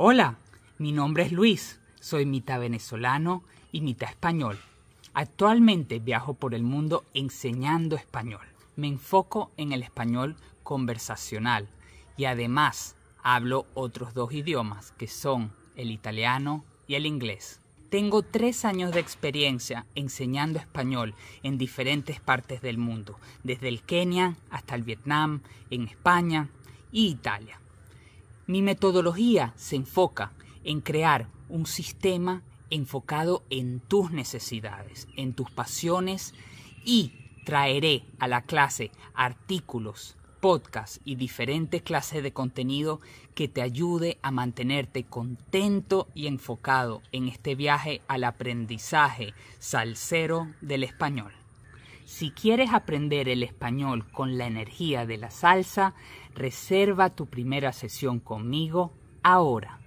Hola, mi nombre es Luis, soy mitad venezolano y mitad español. Actualmente viajo por el mundo enseñando español. Me enfoco en el español conversacional y además hablo otros dos idiomas que son el italiano y el inglés. Tengo tres años de experiencia enseñando español en diferentes partes del mundo, desde el Kenia hasta el Vietnam, en España y Italia. Mi metodología se enfoca en crear un sistema enfocado en tus necesidades, en tus pasiones y traeré a la clase artículos, podcasts y diferentes clases de contenido que te ayude a mantenerte contento y enfocado en este viaje al aprendizaje salsero del español. Si quieres aprender el español con la energía de la salsa, reserva tu primera sesión conmigo ahora.